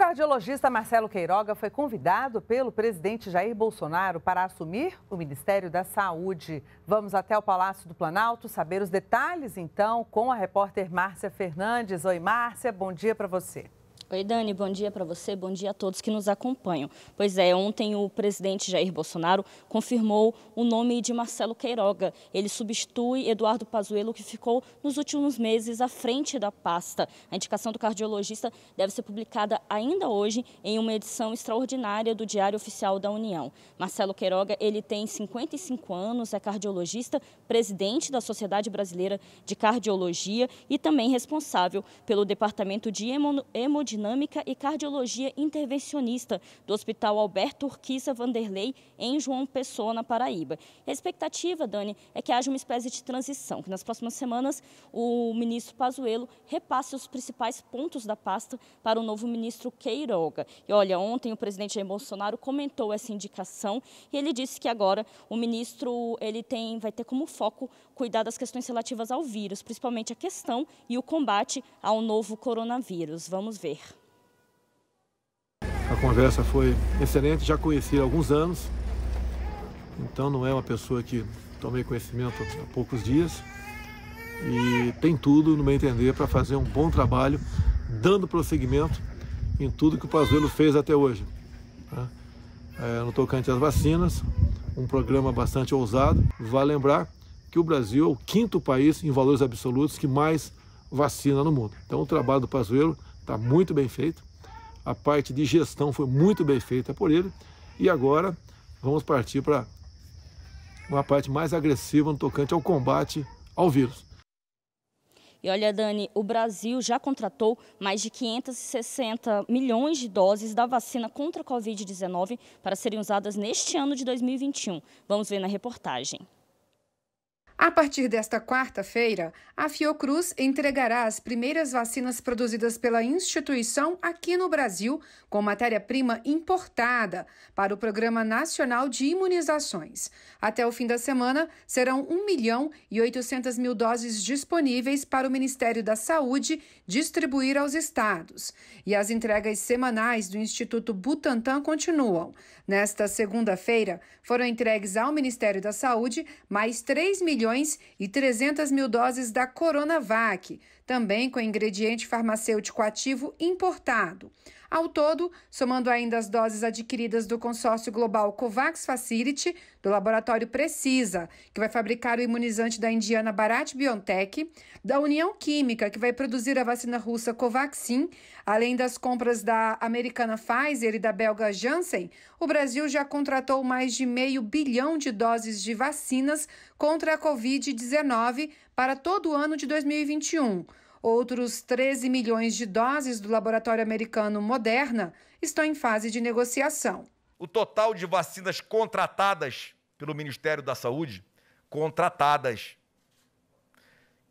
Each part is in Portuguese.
cardiologista Marcelo Queiroga foi convidado pelo presidente Jair Bolsonaro para assumir o Ministério da Saúde. Vamos até o Palácio do Planalto saber os detalhes, então, com a repórter Márcia Fernandes. Oi, Márcia, bom dia para você. Oi, Dani, bom dia para você, bom dia a todos que nos acompanham. Pois é, ontem o presidente Jair Bolsonaro confirmou o nome de Marcelo Queiroga. Ele substitui Eduardo Pazuello, que ficou nos últimos meses à frente da pasta. A indicação do cardiologista deve ser publicada ainda hoje em uma edição extraordinária do Diário Oficial da União. Marcelo Queiroga, ele tem 55 anos, é cardiologista, presidente da Sociedade Brasileira de Cardiologia e também responsável pelo Departamento de Hemodinâmica hemodinâmica e cardiologia intervencionista do Hospital Alberto Urquiza Vanderlei, em João Pessoa, na Paraíba. a expectativa, Dani, é que haja uma espécie de transição, que nas próximas semanas o ministro Pazuello repasse os principais pontos da pasta para o novo ministro Queiroga. E olha, ontem o presidente Jair Bolsonaro comentou essa indicação e ele disse que agora o ministro ele tem, vai ter como foco cuidar das questões relativas ao vírus, principalmente a questão e o combate ao novo coronavírus. Vamos ver. A conversa foi excelente, já conheci há alguns anos, então não é uma pessoa que tomei conhecimento há poucos dias e tem tudo, no meu entender, para fazer um bom trabalho, dando prosseguimento em tudo que o Pazuello fez até hoje. Tá? É, no tocante às vacinas, um programa bastante ousado. Vale lembrar que o Brasil é o quinto país em valores absolutos que mais vacina no mundo. Então o trabalho do Pazuello está muito bem feito a parte de gestão foi muito bem feita por ele. E agora vamos partir para uma parte mais agressiva no tocante ao combate ao vírus. E olha, Dani, o Brasil já contratou mais de 560 milhões de doses da vacina contra a Covid-19 para serem usadas neste ano de 2021. Vamos ver na reportagem. A partir desta quarta-feira, a Fiocruz entregará as primeiras vacinas produzidas pela instituição aqui no Brasil, com matéria-prima importada, para o Programa Nacional de Imunizações. Até o fim da semana, serão 1 milhão e 800 mil doses disponíveis para o Ministério da Saúde distribuir aos estados. E as entregas semanais do Instituto Butantan continuam. Nesta segunda-feira, foram entregues ao Ministério da Saúde mais 3 milhões milhões e 300 mil doses da Coronavac, também com ingrediente farmacêutico ativo importado. Ao todo, somando ainda as doses adquiridas do consórcio global COVAX Facility, do laboratório Precisa, que vai fabricar o imunizante da indiana Bharat BioNTech, da União Química, que vai produzir a vacina russa Covaxin, além das compras da americana Pfizer e da belga Janssen, o Brasil já contratou mais de meio bilhão de doses de vacinas contra a Covid-19 para todo o ano de 2021. Outros 13 milhões de doses do laboratório americano Moderna estão em fase de negociação. O total de vacinas contratadas pelo Ministério da Saúde, contratadas,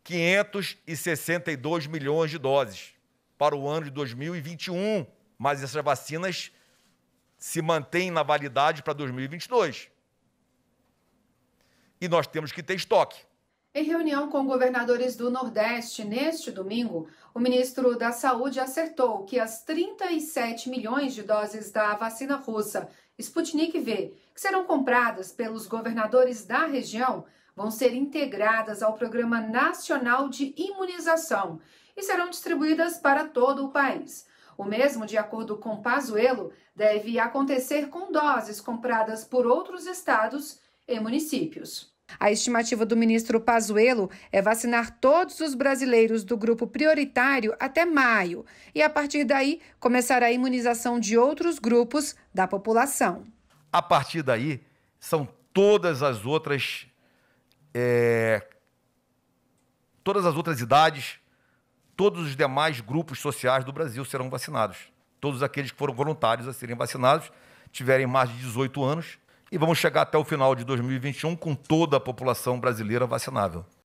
562 milhões de doses para o ano de 2021. Mas essas vacinas se mantêm na validade para 2022. E nós temos que ter estoque. Em reunião com governadores do Nordeste neste domingo, o ministro da Saúde acertou que as 37 milhões de doses da vacina russa Sputnik V, que serão compradas pelos governadores da região, vão ser integradas ao Programa Nacional de Imunização e serão distribuídas para todo o país. O mesmo, de acordo com Pazuello, deve acontecer com doses compradas por outros estados e municípios. A estimativa do ministro Pazuello é vacinar todos os brasileiros do grupo prioritário até maio e a partir daí começar a imunização de outros grupos da população. A partir daí são todas as outras é, todas as outras idades, todos os demais grupos sociais do Brasil serão vacinados. Todos aqueles que foram voluntários a serem vacinados tiverem mais de 18 anos e vamos chegar até o final de 2021 com toda a população brasileira vacinável.